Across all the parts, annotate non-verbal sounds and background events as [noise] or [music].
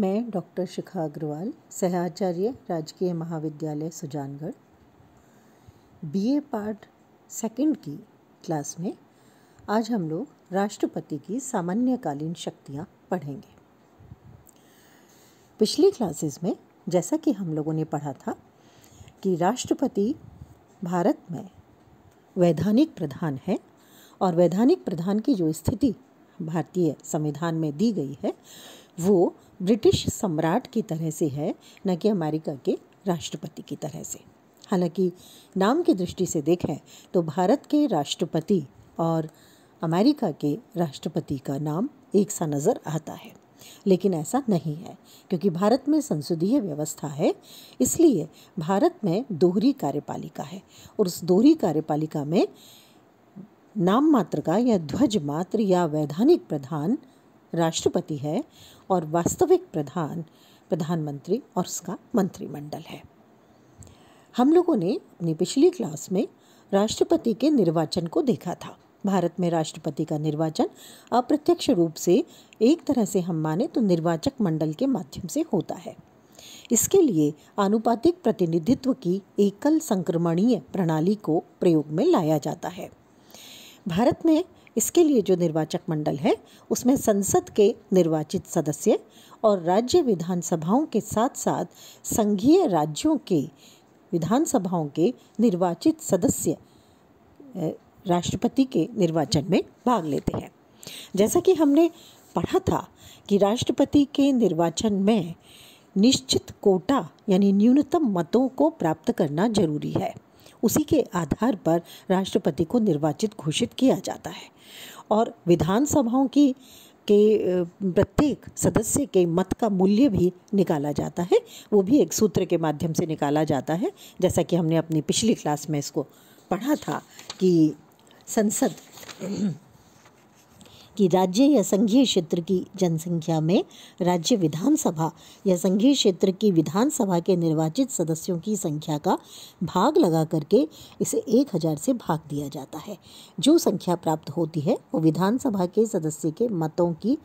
मैं डॉक्टर शिखा अग्रवाल सहाचार्य राजकीय महाविद्यालय सुजानगढ़ बीए पार्ट सेकंड की क्लास में आज हम लोग राष्ट्रपति की सामान्यकालीन शक्तियाँ पढ़ेंगे पिछली क्लासेस में जैसा कि हम लोगों ने पढ़ा था कि राष्ट्रपति भारत में वैधानिक प्रधान है और वैधानिक प्रधान की जो स्थिति भारतीय संविधान में दी गई है वो ब्रिटिश सम्राट की तरह से है न कि अमेरिका के राष्ट्रपति की तरह से हालांकि नाम की दृष्टि से देखें तो भारत के राष्ट्रपति और अमेरिका के राष्ट्रपति का नाम एक सा नज़र आता है लेकिन ऐसा नहीं है क्योंकि भारत में संसदीय व्यवस्था है इसलिए भारत में दोहरी कार्यपालिका है और उस दोहरी कार्यपालिका में नाम मात्र का या ध्वज मात्र या वैधानिक प्रधान राष्ट्रपति है और वास्तविक प्रधान प्रधानमंत्री और उसका मंत्रिमंडल है हम लोगों ने अपनी पिछली क्लास में राष्ट्रपति के निर्वाचन को देखा था भारत में राष्ट्रपति का निर्वाचन अप्रत्यक्ष रूप से एक तरह से हम माने तो निर्वाचक मंडल के माध्यम से होता है इसके लिए आनुपातिक प्रतिनिधित्व की एकल संक्रमणीय प्रणाली को प्रयोग में लाया जाता है भारत में इसके लिए जो निर्वाचक मंडल है उसमें संसद के निर्वाचित सदस्य और राज्य विधानसभाओं के साथ साथ संघीय राज्यों के विधानसभाओं के निर्वाचित सदस्य राष्ट्रपति के निर्वाचन में भाग लेते हैं जैसा कि हमने पढ़ा था कि राष्ट्रपति के निर्वाचन में निश्चित कोटा यानी न्यूनतम मतों को प्राप्त करना जरूरी है उसी के आधार पर राष्ट्रपति को निर्वाचित घोषित किया जाता है और विधानसभाओं की के प्रत्येक सदस्य के मत का मूल्य भी निकाला जाता है वो भी एक सूत्र के माध्यम से निकाला जाता है जैसा कि हमने अपनी पिछली क्लास में इसको पढ़ा था कि संसद कि राज्य या संघीय क्षेत्र की जनसंख्या में राज्य विधानसभा या संघीय क्षेत्र की विधानसभा के निर्वाचित सदस्यों की संख्या का भाग लगा करके इसे एक हज़ार से भाग दिया जाता है जो संख्या प्राप्त होती है वो विधानसभा के सदस्य के मतों की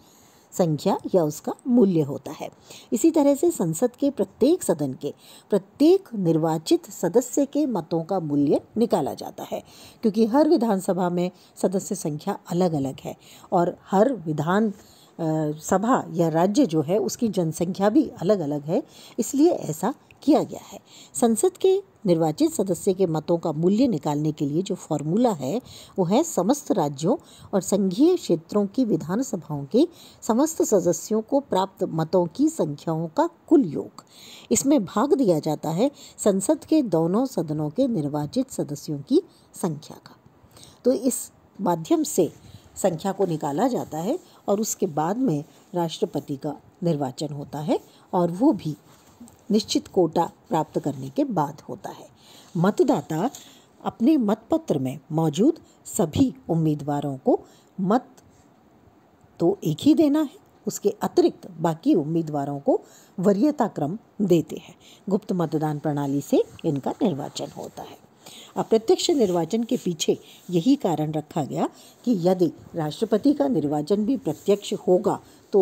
संख्या या उसका मूल्य होता है इसी तरह से संसद के प्रत्येक सदन के प्रत्येक निर्वाचित सदस्य के मतों का मूल्य निकाला जाता है क्योंकि हर विधानसभा में सदस्य संख्या अलग अलग है और हर विधान सभा या राज्य जो है उसकी जनसंख्या भी अलग अलग है इसलिए ऐसा किया गया है संसद के निर्वाचित सदस्य के मतों का मूल्य निकालने के लिए जो फॉर्मूला है वो है समस्त राज्यों और संघीय क्षेत्रों की विधानसभाओं के समस्त सदस्यों को प्राप्त मतों की संख्याओं का कुल योग इसमें भाग दिया जाता है संसद के दोनों सदनों के निर्वाचित सदस्यों की संख्या का तो इस माध्यम से संख्या को निकाला जाता है और उसके बाद में राष्ट्रपति का निर्वाचन होता है और वो भी निश्चित कोटा प्राप्त करने के बाद होता है मतदाता अपने मतपत्र में मौजूद सभी उम्मीदवारों को मत तो एक ही देना है उसके अतिरिक्त बाकी उम्मीदवारों को वरीयता क्रम देते हैं गुप्त मतदान प्रणाली से इनका निर्वाचन होता है अप्रत्यक्ष निर्वाचन के पीछे यही कारण रखा गया कि यदि राष्ट्रपति का निर्वाचन भी प्रत्यक्ष होगा तो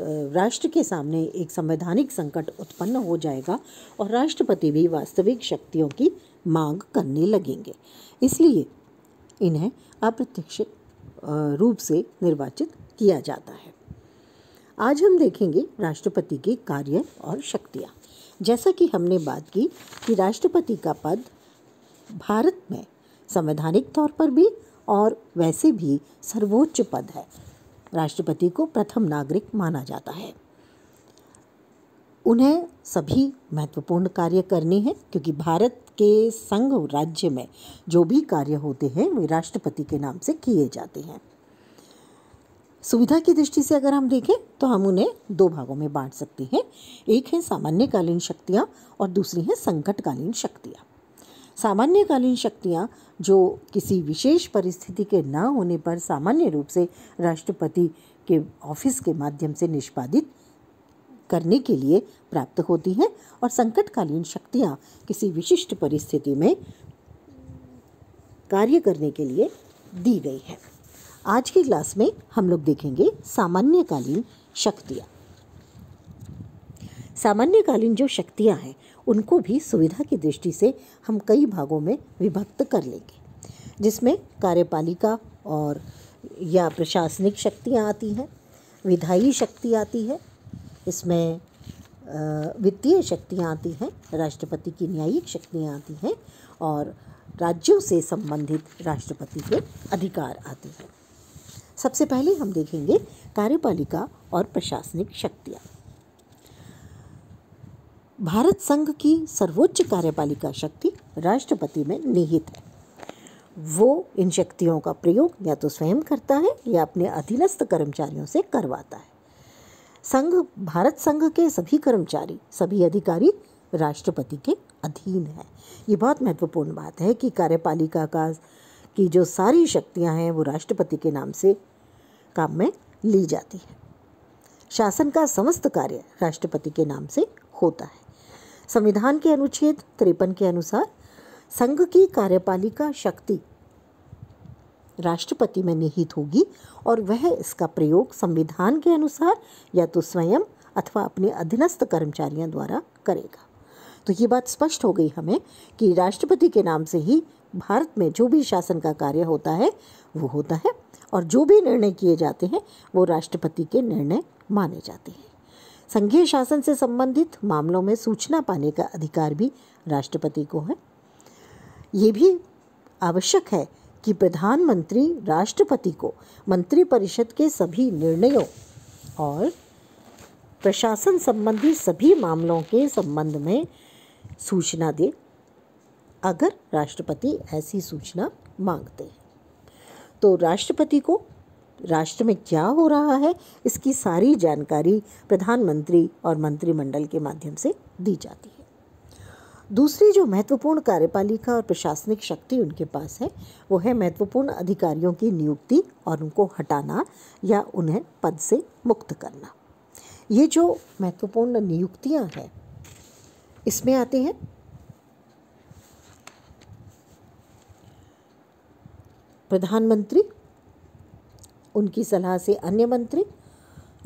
राष्ट्र के सामने एक संवैधानिक संकट उत्पन्न हो जाएगा और राष्ट्रपति भी वास्तविक शक्तियों की मांग करने लगेंगे इसलिए इन्हें अप्रत्यक्ष रूप से निर्वाचित किया जाता है आज हम देखेंगे राष्ट्रपति के कार्य और शक्तियाँ जैसा कि हमने बात की कि राष्ट्रपति का पद भारत में संवैधानिक तौर पर भी और वैसे भी सर्वोच्च पद है राष्ट्रपति को प्रथम नागरिक माना जाता है उन्हें सभी महत्वपूर्ण कार्य करने हैं क्योंकि भारत के संघ राज्य में जो भी कार्य होते हैं वे राष्ट्रपति के नाम से किए जाते हैं सुविधा की दृष्टि से अगर हम देखें तो हम उन्हें दो भागों में बांट सकते हैं एक है सामान्यकालीन शक्तियाँ और दूसरी है संकटकालीन शक्तियाँ सामान्यकालीन शक्तियाँ जो किसी विशेष परिस्थिति के ना होने पर सामान्य रूप से राष्ट्रपति के ऑफिस के माध्यम से निष्पादित करने के लिए प्राप्त होती हैं और संकटकालीन शक्तियाँ किसी विशिष्ट परिस्थिति में कार्य करने के लिए दी गई है आज की क्लास में हम लोग देखेंगे सामान्यकालीन शक्तियाँ सामान्यकालीन जो शक्तियाँ हैं उनको भी सुविधा की दृष्टि से हम कई भागों में विभक्त कर लेंगे जिसमें कार्यपालिका और या प्रशासनिक शक्तियाँ आती हैं विधायी शक्ति आती है इसमें वित्तीय शक्तियाँ आती हैं राष्ट्रपति की न्यायिक शक्तियाँ आती हैं और राज्यों से संबंधित राष्ट्रपति के अधिकार आते हैं सबसे पहले हम देखेंगे कार्यपालिका और प्रशासनिक शक्तियाँ भारत संघ की सर्वोच्च कार्यपालिका शक्ति राष्ट्रपति में निहित है वो इन शक्तियों का प्रयोग या तो स्वयं करता है या अपने अधीनस्थ कर्मचारियों से करवाता है संघ भारत संघ के सभी कर्मचारी सभी अधिकारी राष्ट्रपति के अधीन है ये बहुत महत्वपूर्ण बात है कि कार्यपालिका का की जो सारी शक्तियाँ हैं वो राष्ट्रपति के नाम से काम में ली जाती है शासन का समस्त कार्य राष्ट्रपति के नाम से होता है संविधान के अनुच्छेद तिरपन के अनुसार संघ की कार्यपालिका शक्ति राष्ट्रपति में निहित होगी और वह इसका प्रयोग संविधान के अनुसार या तो स्वयं अथवा अपने अधीनस्थ कर्मचारियों द्वारा करेगा तो ये बात स्पष्ट हो गई हमें कि राष्ट्रपति के नाम से ही भारत में जो भी शासन का कार्य होता है वो होता है और जो भी निर्णय किए जाते हैं वो राष्ट्रपति के निर्णय माने जाते हैं संघीय शासन से संबंधित मामलों में सूचना पाने का अधिकार भी राष्ट्रपति को है ये भी आवश्यक है कि प्रधानमंत्री राष्ट्रपति को मंत्रिपरिषद के सभी निर्णयों और प्रशासन संबंधी सभी मामलों के संबंध में सूचना दे अगर राष्ट्रपति ऐसी सूचना मांगते हैं तो राष्ट्रपति को राष्ट्र में क्या हो रहा है इसकी सारी जानकारी प्रधानमंत्री और मंत्रिमंडल के माध्यम से दी जाती है दूसरी जो महत्वपूर्ण कार्यपालिका और प्रशासनिक शक्ति उनके पास है वो है महत्वपूर्ण अधिकारियों की नियुक्ति और उनको हटाना या उन्हें पद से मुक्त करना ये जो महत्वपूर्ण नियुक्तियां हैं इसमें आती हैं प्रधानमंत्री उनकी सलाह से अन्य मंत्री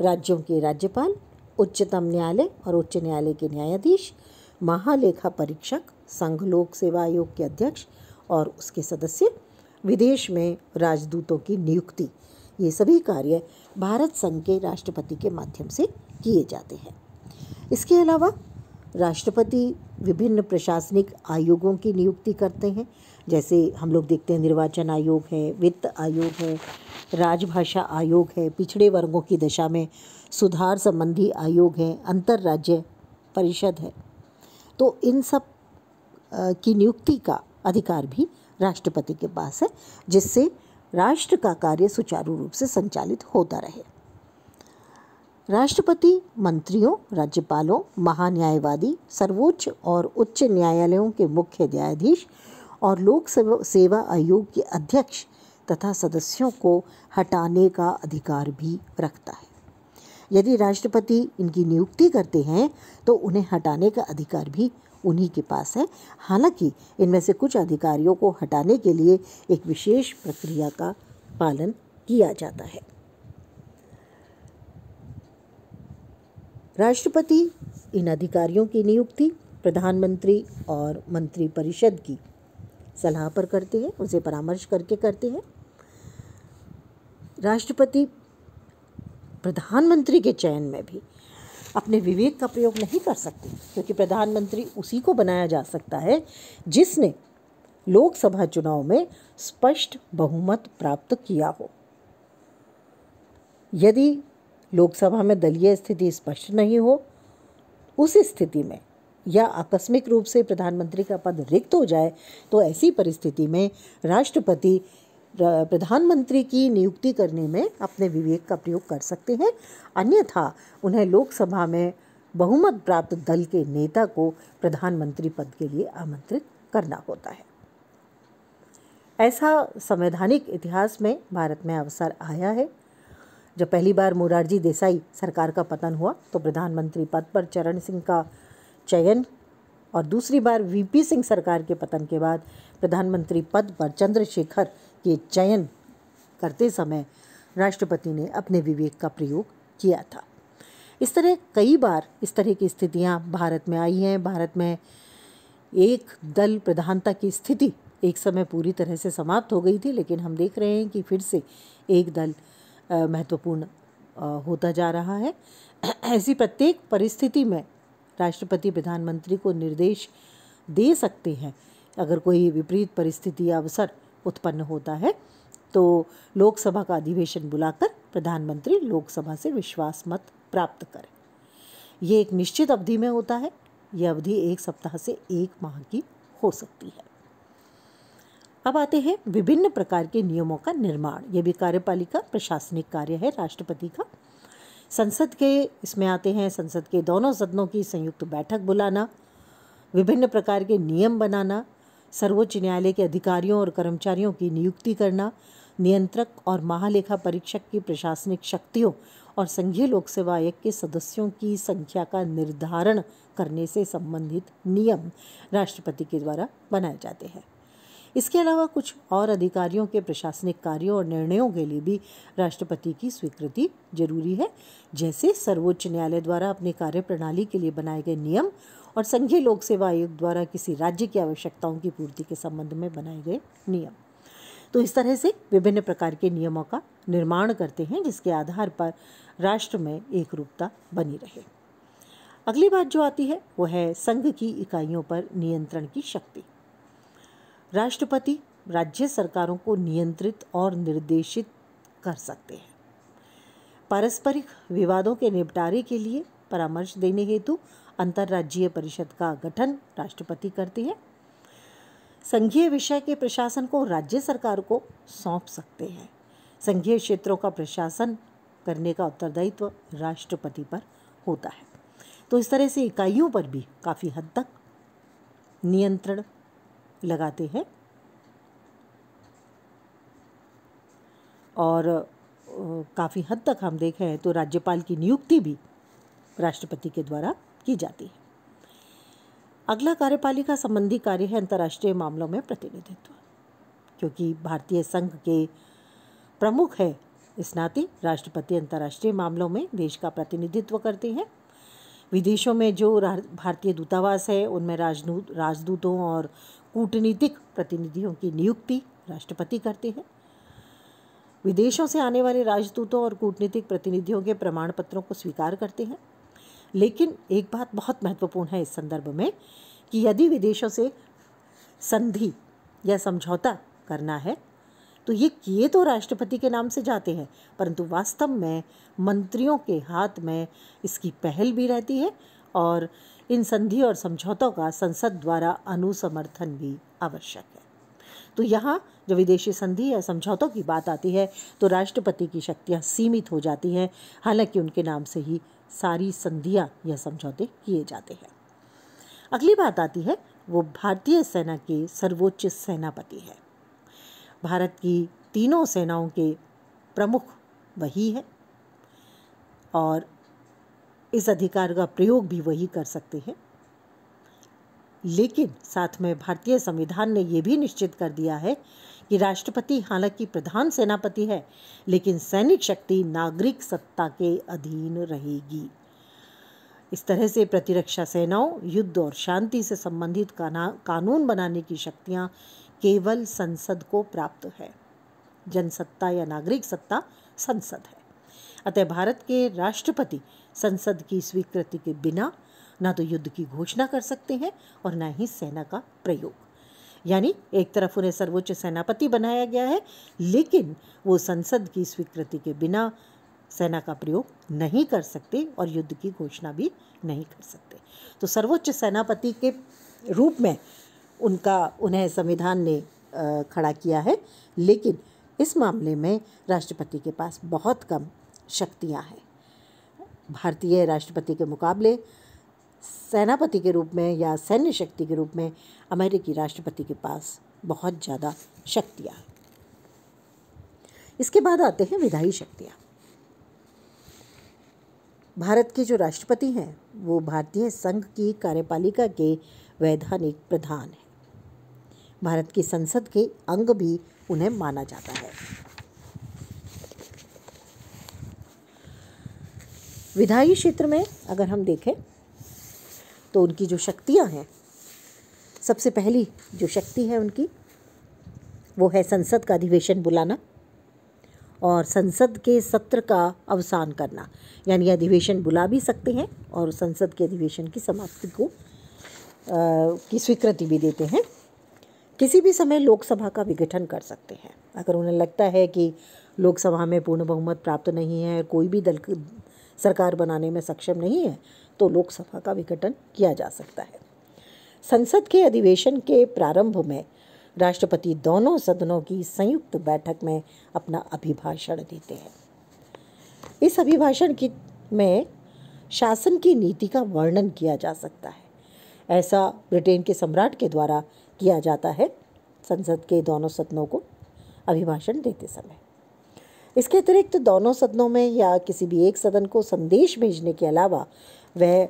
राज्यों के राज्यपाल उच्चतम न्यायालय और उच्च न्यायालय के न्यायाधीश महालेखा परीक्षक संघ लोक सेवा आयोग के अध्यक्ष और उसके सदस्य विदेश में राजदूतों की नियुक्ति ये सभी कार्य भारत संघ के राष्ट्रपति के माध्यम से किए जाते हैं इसके अलावा राष्ट्रपति विभिन्न प्रशासनिक आयोगों की नियुक्ति करते हैं जैसे हम लोग देखते हैं निर्वाचन आयोग है वित्त आयोग है राजभाषा आयोग है पिछड़े वर्गों की दशा में सुधार संबंधी आयोग है अंतर राज्य परिषद है तो इन सब की नियुक्ति का अधिकार भी राष्ट्रपति के पास है जिससे राष्ट्र का कार्य सुचारू रूप से संचालित होता रहे राष्ट्रपति मंत्रियों राज्यपालों महान्यायवादी सर्वोच्च और उच्च न्यायालयों के मुख्य न्यायाधीश और लोक सेवा आयोग के अध्यक्ष तथा सदस्यों को हटाने का अधिकार भी रखता है यदि राष्ट्रपति इनकी नियुक्ति करते हैं तो उन्हें हटाने का अधिकार भी उन्हीं के पास है हालांकि इनमें से कुछ अधिकारियों को हटाने के लिए एक विशेष प्रक्रिया का पालन किया जाता है राष्ट्रपति इन अधिकारियों की नियुक्ति प्रधानमंत्री और मंत्रिपरिषद की सलाह पर करते हैं उसे परामर्श करके करते हैं राष्ट्रपति प्रधानमंत्री के चयन में भी अपने विवेक का प्रयोग नहीं कर सकते क्योंकि प्रधानमंत्री उसी को बनाया जा सकता है जिसने लोकसभा चुनाव में स्पष्ट बहुमत प्राप्त किया हो यदि लोकसभा में दलीय स्थिति स्पष्ट नहीं हो उस स्थिति में या आकस्मिक रूप से प्रधानमंत्री का पद रिक्त हो जाए तो ऐसी परिस्थिति में राष्ट्रपति प्रधानमंत्री की नियुक्ति करने में अपने विवेक का प्रयोग कर सकते हैं अन्यथा उन्हें लोकसभा में बहुमत प्राप्त दल के नेता को प्रधानमंत्री पद के लिए आमंत्रित करना होता है ऐसा संवैधानिक इतिहास में भारत में अवसर आया है जब पहली बार मोरारजी देसाई सरकार का पतन हुआ तो प्रधानमंत्री पद पर चरण सिंह का चयन और दूसरी बार वीपी सिंह सरकार के पतन के बाद प्रधानमंत्री पद पर चंद्रशेखर के चयन करते समय राष्ट्रपति ने अपने विवेक का प्रयोग किया था इस तरह कई बार इस तरह की स्थितियां भारत में आई हैं भारत में एक दल प्रधानता की स्थिति एक समय पूरी तरह से समाप्त हो गई थी लेकिन हम देख रहे हैं कि फिर से एक दल महत्वपूर्ण होता जा रहा है [clears throat] ऐसी प्रत्येक परिस्थिति में राष्ट्रपति प्रधानमंत्री को निर्देश दे सकते हैं अगर कोई विपरीत परिस्थिति या अवसर उत्पन्न होता है तो लोकसभा का अधिवेशन बुलाकर प्रधानमंत्री लोकसभा से विश्वास मत प्राप्त करें ये एक निश्चित अवधि में होता है यह अवधि एक सप्ताह से एक माह की हो सकती है अब आते हैं विभिन्न प्रकार के नियमों का निर्माण यह भी कार्यपालिका प्रशासनिक कार्य है राष्ट्रपति का संसद के इसमें आते हैं संसद के दोनों सदनों की संयुक्त बैठक बुलाना विभिन्न प्रकार के नियम बनाना सर्वोच्च न्यायालय के अधिकारियों और कर्मचारियों की नियुक्ति करना नियंत्रक और महालेखा परीक्षक की प्रशासनिक शक्तियों और संघीय लोक सेवा आयोग के सदस्यों की संख्या का निर्धारण करने से संबंधित नियम राष्ट्रपति के द्वारा बनाए जाते हैं इसके अलावा कुछ और अधिकारियों के प्रशासनिक कार्यों और निर्णयों के लिए भी राष्ट्रपति की स्वीकृति जरूरी है जैसे सर्वोच्च न्यायालय द्वारा अपनी कार्यप्रणाली के लिए बनाए गए नियम और संघीय लोक सेवा आयोग द्वारा किसी राज्य की आवश्यकताओं की पूर्ति के संबंध में बनाए गए नियम तो इस तरह से विभिन्न प्रकार के नियमों का निर्माण करते हैं जिसके आधार पर राष्ट्र में एक रूपता बनी रहे अगली बात जो आती है वो है संघ की इकाइयों पर नियंत्रण की शक्ति राष्ट्रपति राज्य सरकारों को नियंत्रित और निर्देशित कर सकते हैं पारस्परिक विवादों के निपटारे के लिए परामर्श देने हेतु अंतर्राज्यीय परिषद का गठन राष्ट्रपति करती है संघीय विषय के प्रशासन को राज्य सरकार को सौंप सकते हैं संघीय क्षेत्रों का प्रशासन करने का उत्तरदायित्व राष्ट्रपति पर होता है तो इस तरह से इकाइयों पर भी काफ़ी हद तक नियंत्रण लगाते हैं और काफ़ी हद तक हम देखें तो राज्यपाल की नियुक्ति भी राष्ट्रपति के द्वारा की जाती है अगला कार्यपालिका संबंधी कार्य है अंतर्राष्ट्रीय मामलों में प्रतिनिधित्व क्योंकि भारतीय संघ के प्रमुख है स्नाति राष्ट्रपति अंतर्राष्ट्रीय मामलों में देश का प्रतिनिधित्व करते हैं विदेशों में जो भारतीय दूतावास है उनमें राजदूत राजदूतों और कूटनीतिक प्रतिनिधियों की नियुक्ति राष्ट्रपति करते हैं विदेशों से आने वाले राजदूतों और कूटनीतिक प्रतिनिधियों के प्रमाण पत्रों को स्वीकार करते हैं लेकिन एक बात बहुत महत्वपूर्ण है इस संदर्भ में कि यदि विदेशों से संधि या समझौता करना है तो ये किए तो राष्ट्रपति के नाम से जाते हैं परंतु वास्तव में मंत्रियों के हाथ में इसकी पहल भी रहती है और इन संधि और समझौतों का संसद द्वारा अनुसमर्थन भी आवश्यक है तो यहाँ जब विदेशी संधि या समझौतों की बात आती है तो राष्ट्रपति की शक्तियाँ सीमित हो जाती हैं हालांकि उनके नाम से ही सारी संधियाँ या समझौते किए जाते हैं अगली बात आती है वो भारतीय सेना के सर्वोच्च सेनापति है भारत की तीनों सेनाओं के प्रमुख वही है और इस अधिकार का प्रयोग भी वही कर सकते हैं लेकिन साथ में भारतीय संविधान ने यह भी निश्चित कर दिया है कि राष्ट्रपति हालांकि प्रधान सेनापति है लेकिन सैनिक शक्ति नागरिक सत्ता के अधीन रहेगी इस तरह से प्रतिरक्षा सेनाओं युद्ध और शांति से संबंधित कानून बनाने की शक्तियाँ केवल संसद को प्राप्त है जनसत्ता या नागरिक सत्ता संसद है अतः भारत के राष्ट्रपति संसद की स्वीकृति के बिना ना तो युद्ध की घोषणा कर सकते हैं और ना ही सेना का प्रयोग यानी एक तरफ उन्हें सर्वोच्च सेनापति बनाया गया है लेकिन वो संसद की स्वीकृति के बिना सेना का प्रयोग नहीं कर सकते और युद्ध की घोषणा भी नहीं कर सकते तो सर्वोच्च सेनापति के रूप में उनका उन्हें संविधान ने खड़ा किया है लेकिन इस मामले में राष्ट्रपति के पास बहुत कम शक्तियां हैं भारतीय राष्ट्रपति के मुकाबले सेनापति के रूप में या सैन्य शक्ति के रूप में अमेरिकी राष्ट्रपति के पास बहुत ज़्यादा शक्तियाँ इसके बाद आते हैं विधायी शक्तियाँ भारत के जो राष्ट्रपति हैं वो भारतीय संघ की कार्यपालिका के वैधानिक प्रधान हैं भारत की संसद के अंग भी उन्हें माना जाता है विधायी क्षेत्र में अगर हम देखें तो उनकी जो शक्तियां हैं सबसे पहली जो शक्ति है उनकी वो है संसद का अधिवेशन बुलाना और संसद के सत्र का अवसान करना यानी अधिवेशन बुला भी सकते हैं और संसद के अधिवेशन की समाप्ति को आ, की स्वीकृति भी देते हैं किसी भी समय लोकसभा का विघटन कर सकते हैं अगर उन्हें लगता है कि लोकसभा में पूर्ण बहुमत प्राप्त नहीं है कोई भी दल सरकार बनाने में सक्षम नहीं है तो लोकसभा का विघटन किया जा सकता है संसद के अधिवेशन के प्रारंभ में राष्ट्रपति दोनों सदनों की संयुक्त बैठक में अपना अभिभाषण देते हैं इस अभिभाषण की में शासन की नीति का वर्णन किया जा सकता है ऐसा ब्रिटेन के सम्राट के द्वारा किया जाता है संसद के दोनों सदनों को अभिभाषण देते समय इसके अतिरिक्त तो दोनों सदनों में या किसी भी एक सदन को संदेश भेजने के अलावा वह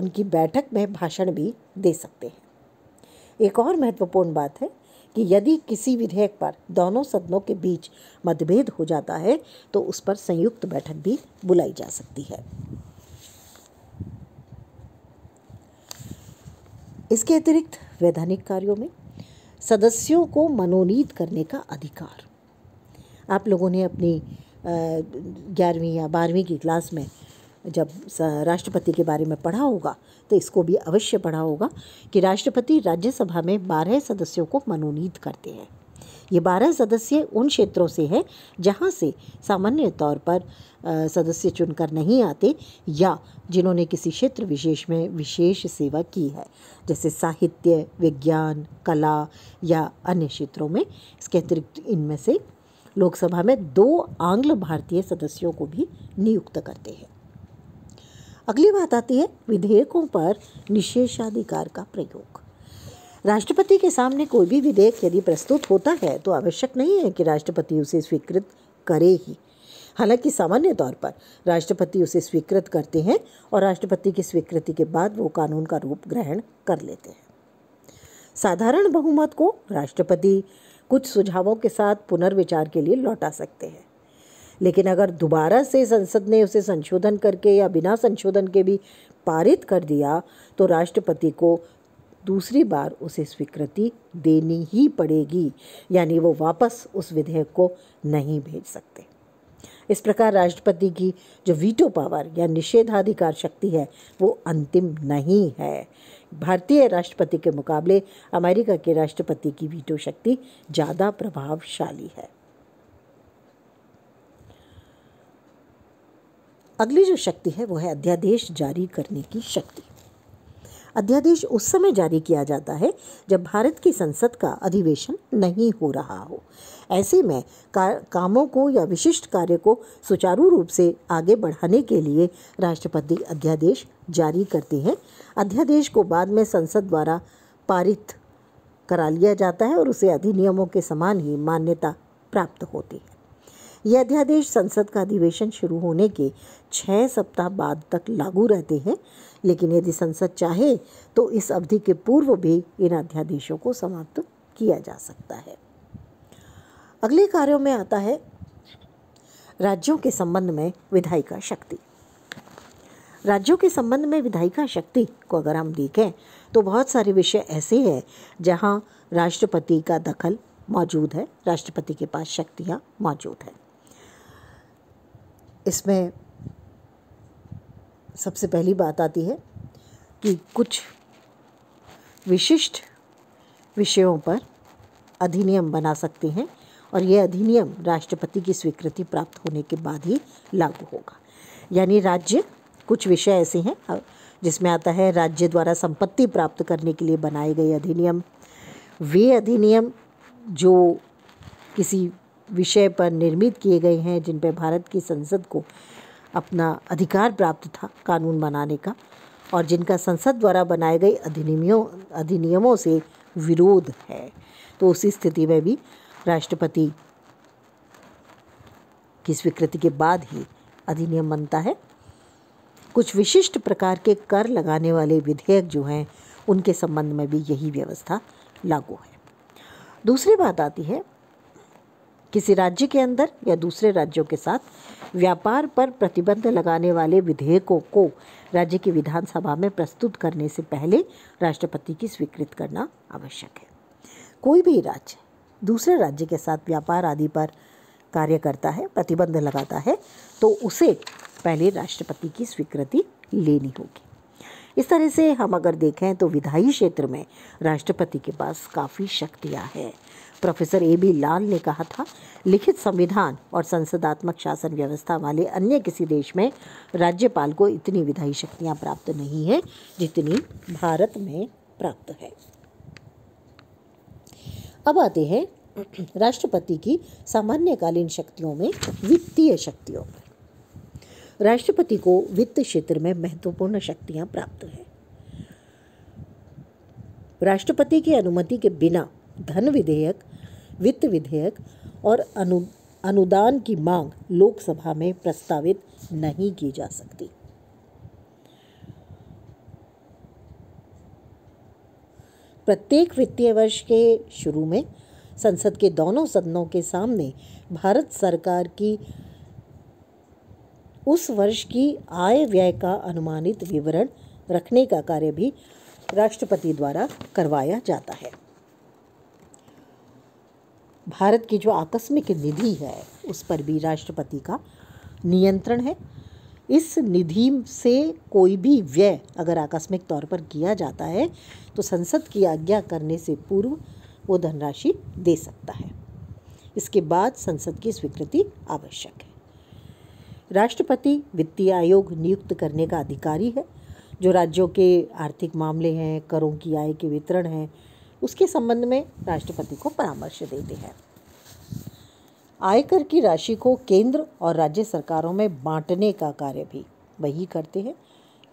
उनकी बैठक में भाषण भी दे सकते हैं एक और महत्वपूर्ण बात है कि यदि किसी विधेयक पर दोनों सदनों के बीच मतभेद हो जाता है तो उस पर संयुक्त बैठक भी बुलाई जा सकती है इसके अतिरिक्त वैधानिक कार्यों में सदस्यों को मनोनीत करने का अधिकार आप लोगों ने अपनी ग्यारहवीं या बारहवीं की क्लास में जब राष्ट्रपति के बारे में पढ़ा होगा तो इसको भी अवश्य पढ़ा होगा कि राष्ट्रपति राज्यसभा में बारह सदस्यों को मनोनीत करते हैं ये बारह सदस्य उन क्षेत्रों से हैं जहाँ से सामान्य तौर पर सदस्य चुनकर नहीं आते या जिन्होंने किसी क्षेत्र विशेष में विशेष सेवा की है जैसे साहित्य विज्ञान कला या अन्य क्षेत्रों में इसके अतिरिक्त इनमें से लोकसभा में दो आंग्ल भारतीय सदस्यों को भी नियुक्त करते हैं अगली बात आती है विधेयकों पर निशेषाधिकार का प्रयोग राष्ट्रपति के सामने कोई भी विधेयक यदि प्रस्तुत होता है तो आवश्यक नहीं है कि राष्ट्रपति उसे स्वीकृत करे ही हालांकि सामान्य तौर पर राष्ट्रपति उसे स्वीकृत करते हैं और राष्ट्रपति की स्वीकृति के बाद वो कानून का रूप ग्रहण कर लेते हैं साधारण बहुमत को राष्ट्रपति कुछ सुझावों के साथ पुनर्विचार के लिए लौटा सकते हैं लेकिन अगर दोबारा से संसद ने उसे संशोधन करके या बिना संशोधन के भी पारित कर दिया तो राष्ट्रपति को दूसरी बार उसे स्वीकृति देनी ही पड़ेगी यानी वो वापस उस विधेयक को नहीं भेज सकते इस प्रकार राष्ट्रपति की जो वीटो पावर या निषेधाधिकार शक्ति है वो अंतिम नहीं है भारतीय राष्ट्रपति के मुकाबले अमेरिका के राष्ट्रपति की वीटो शक्ति ज़्यादा प्रभावशाली है अगली जो शक्ति है वो है अध्यादेश जारी करने की शक्ति अध्यादेश उस समय जारी किया जाता है जब भारत की संसद का अधिवेशन नहीं हो रहा हो ऐसे में का, कामों को या विशिष्ट कार्य को सुचारू रूप से आगे बढ़ाने के लिए राष्ट्रपति अध्यादेश जारी करते हैं अध्यादेश को बाद में संसद द्वारा पारित करा लिया जाता है और उसे अधिनियमों के समान ही मान्यता प्राप्त होती है यह अध्यादेश संसद का अधिवेशन शुरू होने के छः सप्ताह बाद तक लागू रहते हैं लेकिन यदि संसद चाहे तो इस अवधि के पूर्व भी इन अध्यादेशों को समाप्त किया जा सकता है अगले कार्यों में आता है राज्यों के संबंध में विधायिका शक्ति राज्यों के संबंध में विधायिका शक्ति को अगर हम देखें तो बहुत सारे विषय ऐसे हैं जहां राष्ट्रपति का दखल मौजूद है राष्ट्रपति के पास शक्तियां मौजूद हैं इसमें सबसे पहली बात आती है कि कुछ विशिष्ट विषयों पर अधिनियम बना सकते हैं और यह अधिनियम राष्ट्रपति की स्वीकृति प्राप्त होने के बाद ही लागू होगा यानी राज्य कुछ विषय ऐसे हैं जिसमें आता है राज्य द्वारा संपत्ति प्राप्त करने के लिए बनाए गए अधिनियम वे अधिनियम जो किसी विषय पर निर्मित किए गए हैं जिन पर भारत की संसद को अपना अधिकार प्राप्त था कानून बनाने का और जिनका संसद द्वारा बनाए गए अधिनियमों अधिनियमों से विरोध है तो उसी स्थिति में भी राष्ट्रपति की स्वीकृति के बाद ही अधिनियम बनता है कुछ विशिष्ट प्रकार के कर लगाने वाले विधेयक जो हैं उनके संबंध में भी यही व्यवस्था लागू है दूसरी बात आती है किसी राज्य के अंदर या दूसरे राज्यों के साथ व्यापार पर प्रतिबंध लगाने वाले विधेयकों को राज्य की विधानसभा में प्रस्तुत करने से पहले राष्ट्रपति की स्वीकृत करना आवश्यक है कोई भी राज्य दूसरे राज्य के साथ व्यापार आदि पर कार्य करता है प्रतिबंध लगाता है तो उसे पहले राष्ट्रपति की स्वीकृति लेनी होगी इस तरह से हम अगर देखें तो विधायी क्षेत्र में राष्ट्रपति के पास काफ़ी शक्तियाँ हैं प्रोफेसर ए बी लाल ने कहा था लिखित संविधान और संसदात्मक शासन व्यवस्था वाले अन्य किसी देश में राज्यपाल को इतनी विधायी शक्तियाँ प्राप्त नहीं है जितनी भारत में प्राप्त है अब आते हैं [clears throat] राष्ट्रपति की सामान्यकालीन शक्तियों में वित्तीय शक्तियों में राष्ट्रपति को वित्त क्षेत्र में महत्वपूर्ण शक्तियां प्राप्त हैं राष्ट्रपति की अनुमति के बिना धन विधेयक वित्त विधेयक और अनु अनुदान की मांग लोकसभा में प्रस्तावित नहीं की जा सकती प्रत्येक वित्तीय वर्ष के शुरू में संसद के दोनों सदनों के सामने भारत सरकार की उस वर्ष की आय व्यय का अनुमानित विवरण रखने का कार्य भी राष्ट्रपति द्वारा करवाया जाता है भारत की जो आकस्मिक निधि है उस पर भी राष्ट्रपति का नियंत्रण है इस निधि से कोई भी व्यय अगर आकस्मिक तौर पर किया जाता है तो संसद की आज्ञा करने से पूर्व वो धनराशि दे सकता है इसके बाद संसद की स्वीकृति आवश्यक है राष्ट्रपति वित्तीय आयोग नियुक्त करने का अधिकारी है जो राज्यों के आर्थिक मामले हैं करों की आय के वितरण हैं उसके संबंध में राष्ट्रपति को परामर्श देते हैं आयकर की राशि को केंद्र और राज्य सरकारों में बांटने का कार्य भी वही करते हैं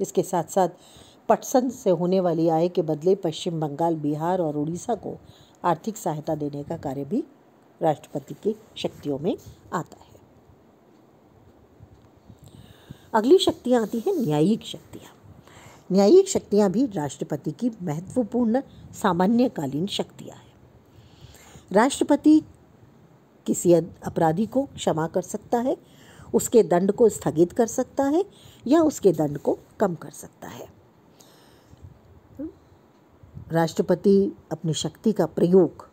इसके साथ साथ पटसन से होने वाली आय के बदले पश्चिम बंगाल बिहार और उड़ीसा को आर्थिक सहायता देने का कार्य भी राष्ट्रपति की शक्तियों में आता है अगली शक्तियाँ आती हैं न्यायिक शक्तियाँ न्यायिक शक्तियाँ भी राष्ट्रपति की महत्वपूर्ण सामान्यकालीन शक्तियाँ हैं राष्ट्रपति किसी अपराधी को क्षमा कर सकता है उसके दंड को स्थगित कर सकता है या उसके दंड को कम कर सकता है राष्ट्रपति अपनी शक्ति का प्रयोग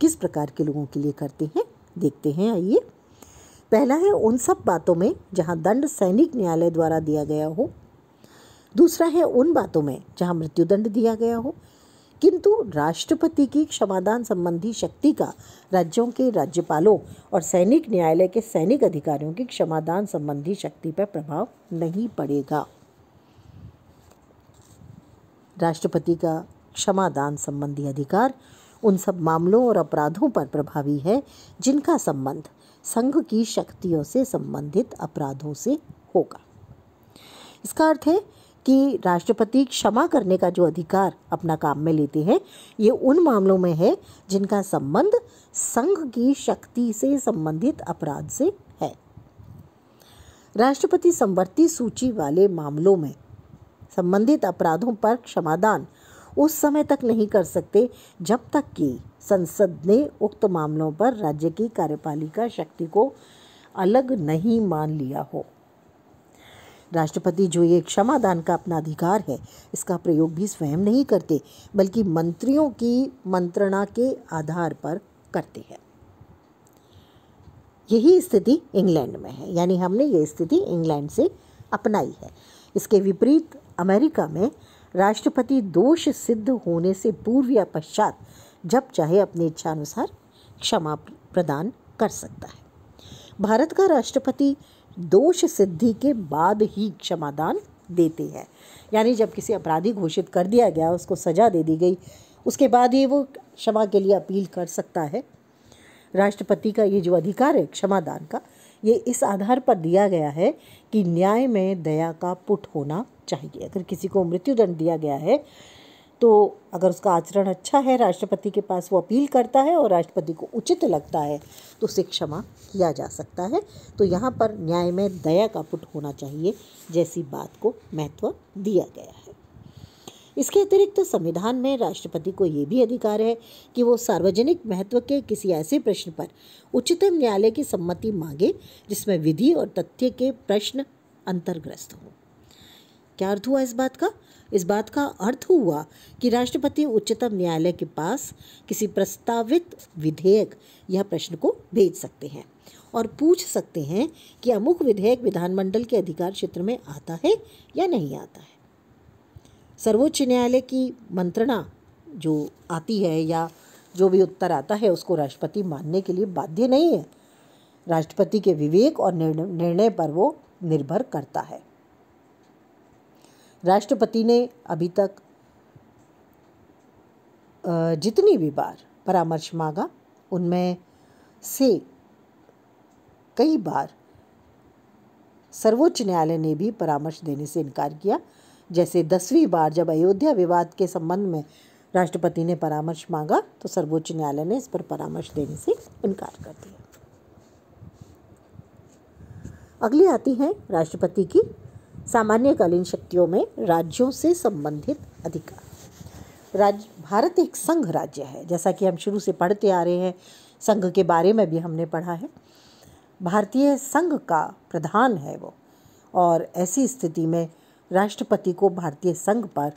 किस प्रकार के लोगों के लिए करते हैं देखते हैं आइए पहला है उन सब बातों में जहां दंड सैनिक न्यायालय द्वारा दिया गया हो दूसरा है उन बातों में जहां मृत्युदंड दिया गया हो किंतु राष्ट्रपति की क्षमादान संबंधी शक्ति का राज्यों के राज्यपालों और सैनिक न्यायालय के सैनिक अधिकारियों की क्षमादान संबंधी शक्ति पर प्रभाव नहीं पड़ेगा राष्ट्रपति का क्षमादान संबंधी अधिकार उन सब मामलों और अपराधों पर प्रभावी है जिनका संबंध संघ की शक्तियों से संबंधित अपराधों से होगा इसका अर्थ है कि राष्ट्रपति क्षमा करने का जो अधिकार अपना काम में लेते हैं ये उन मामलों में है जिनका संबंध संघ की शक्ति से संबंधित अपराध से है राष्ट्रपति संवर्ती सूची वाले मामलों में संबंधित अपराधों पर क्षमादान उस समय तक नहीं कर सकते जब तक कि संसद ने उक्त मामलों पर राज्य की कार्यपालिका शक्ति को अलग नहीं मान लिया हो राष्ट्रपति जो ये क्षमादान का अपना अधिकार है इसका प्रयोग भी स्वयं नहीं करते बल्कि मंत्रियों की मंत्रणा के आधार पर करते हैं यही स्थिति इंग्लैंड में है यानी हमने ये स्थिति इंग्लैंड से अपनाई है इसके विपरीत अमेरिका में राष्ट्रपति दोष सिद्ध होने से पूर्व या पश्चात जब चाहे अपनी इच्छानुसार क्षमा प्रदान कर सकता है भारत का राष्ट्रपति दोष सिद्धि के बाद ही क्षमादान देते हैं यानी जब किसी अपराधी घोषित कर दिया गया उसको सज़ा दे दी गई उसके बाद ही वो क्षमा के लिए अपील कर सकता है राष्ट्रपति का ये जो अधिकार है क्षमादान का ये इस आधार पर दिया गया है कि न्याय में दया का पुट होना चाहिए अगर किसी को मृत्युदंड दिया गया है तो अगर उसका आचरण अच्छा है राष्ट्रपति के पास वो अपील करता है और राष्ट्रपति को उचित लगता है तो उसे क्षमा किया जा सकता है तो यहाँ पर न्याय में दया का पुट होना चाहिए जैसी बात को महत्व दिया गया है इसके अतिरिक्त तो संविधान में राष्ट्रपति को ये भी अधिकार है कि वो सार्वजनिक महत्व के किसी ऐसे प्रश्न पर उच्चतम न्यायालय की सम्मति मांगे जिसमें विधि और तथ्य के प्रश्न अंतर्ग्रस्त हों क्या अर्थ हुआ इस बात का इस बात का अर्थ हुआ कि राष्ट्रपति उच्चतम न्यायालय के पास किसी प्रस्तावित विधेयक यह प्रश्न को भेज सकते हैं और पूछ सकते हैं कि अमुक विधेयक विधानमंडल के अधिकार क्षेत्र में आता है या नहीं आता है सर्वोच्च न्यायालय की मंत्रणा जो आती है या जो भी उत्तर आता है उसको राष्ट्रपति मानने के लिए बाध्य नहीं है राष्ट्रपति के विवेक और निर्णय पर वो निर्भर करता है राष्ट्रपति ने अभी तक जितनी भी बार परामर्श मांगा उनमें से कई बार सर्वोच्च न्यायालय ने भी परामर्श देने से इनकार किया जैसे दसवीं बार जब अयोध्या विवाद के संबंध में राष्ट्रपति ने परामर्श मांगा तो सर्वोच्च न्यायालय ने इस पर परामर्श देने से इनकार कर दिया अगली आती है राष्ट्रपति की सामान्यकालीन शक्तियों में राज्यों से संबंधित अधिकार राज्य भारत एक संघ राज्य है जैसा कि हम शुरू से पढ़ते आ रहे हैं संघ के बारे में भी हमने पढ़ा है भारतीय संघ का प्रधान है वो और ऐसी स्थिति में राष्ट्रपति को भारतीय संघ पर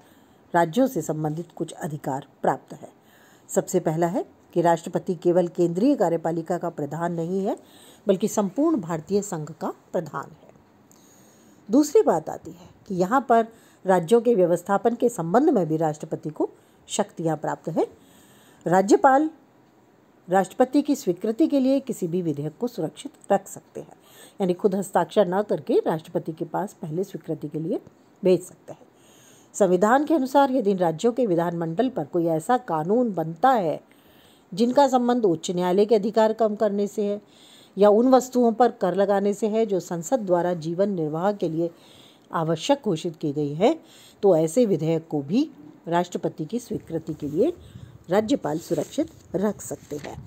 राज्यों से संबंधित कुछ अधिकार प्राप्त है सबसे पहला है कि राष्ट्रपति केवल केंद्रीय कार्यपालिका का प्रधान नहीं है बल्कि संपूर्ण भारतीय संघ का प्रधान है दूसरी बात आती है कि यहाँ पर राज्यों के व्यवस्थापन के संबंध में भी राष्ट्रपति को शक्तियाँ प्राप्त हैं राज्यपाल राष्ट्रपति की स्वीकृति के लिए किसी भी विधेयक को सुरक्षित रख सकते हैं यानी खुद हस्ताक्षर न करके राष्ट्रपति के पास पहले स्वीकृति के लिए भेज सकते हैं संविधान के अनुसार यदि राज्यों के विधानमंडल पर कोई ऐसा कानून बनता है जिनका संबंध उच्च न्यायालय के अधिकार कम करने से है या उन वस्तुओं पर कर लगाने से है जो संसद द्वारा जीवन निर्वाह के लिए आवश्यक घोषित की गई है तो ऐसे विधेयक को भी राष्ट्रपति की स्वीकृति के लिए राज्यपाल सुरक्षित रख सकते हैं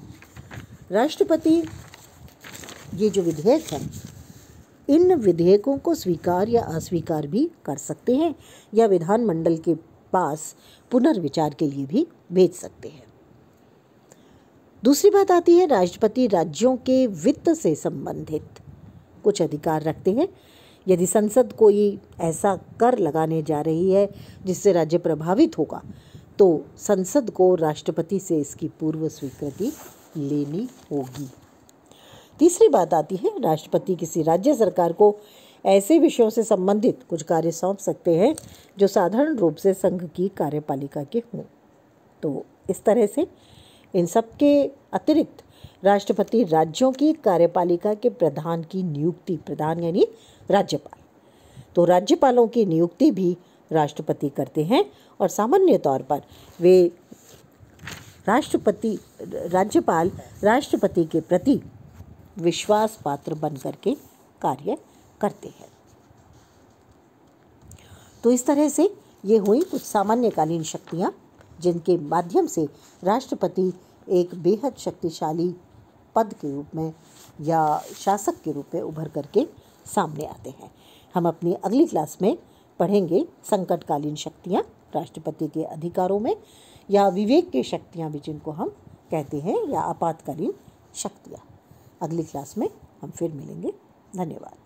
राष्ट्रपति ये जो विधेयक है इन विधेयकों को स्वीकार या अस्वीकार भी कर सकते हैं या विधानमंडल के पास पुनर्विचार के लिए भी भेज सकते हैं दूसरी बात आती है राष्ट्रपति राज्यों के वित्त से संबंधित कुछ अधिकार रखते हैं यदि संसद कोई ऐसा कर लगाने जा रही है जिससे राज्य प्रभावित होगा तो संसद को राष्ट्रपति से इसकी पूर्व स्वीकृति लेनी होगी तीसरी बात आती है राष्ट्रपति किसी राज्य सरकार को ऐसे विषयों से संबंधित कुछ कार्य सौंप सकते हैं जो साधारण रूप से संघ की कार्यपालिका के हों तो इस तरह से इन सब के अतिरिक्त राष्ट्रपति राज्यों की कार्यपालिका के प्रधान की नियुक्ति प्रधान यानी राज्यपाल तो राज्यपालों की नियुक्ति भी राष्ट्रपति करते हैं और सामान्य तौर पर वे राष्ट्रपति राज्यपाल राष्ट्रपति के प्रति विश्वास पात्र बन करके कार्य करते हैं तो इस तरह से ये हुई कुछ सामान्यकालीन शक्तियाँ जिनके माध्यम से राष्ट्रपति एक बेहद शक्तिशाली पद के रूप में या शासक के रूप में उभर करके सामने आते हैं हम अपनी अगली क्लास में पढ़ेंगे संकटकालीन शक्तियाँ राष्ट्रपति के अधिकारों में या विवेक के शक्तियाँ भी जिनको हम कहते हैं या आपातकालीन शक्तियाँ अगली क्लास में हम फिर मिलेंगे धन्यवाद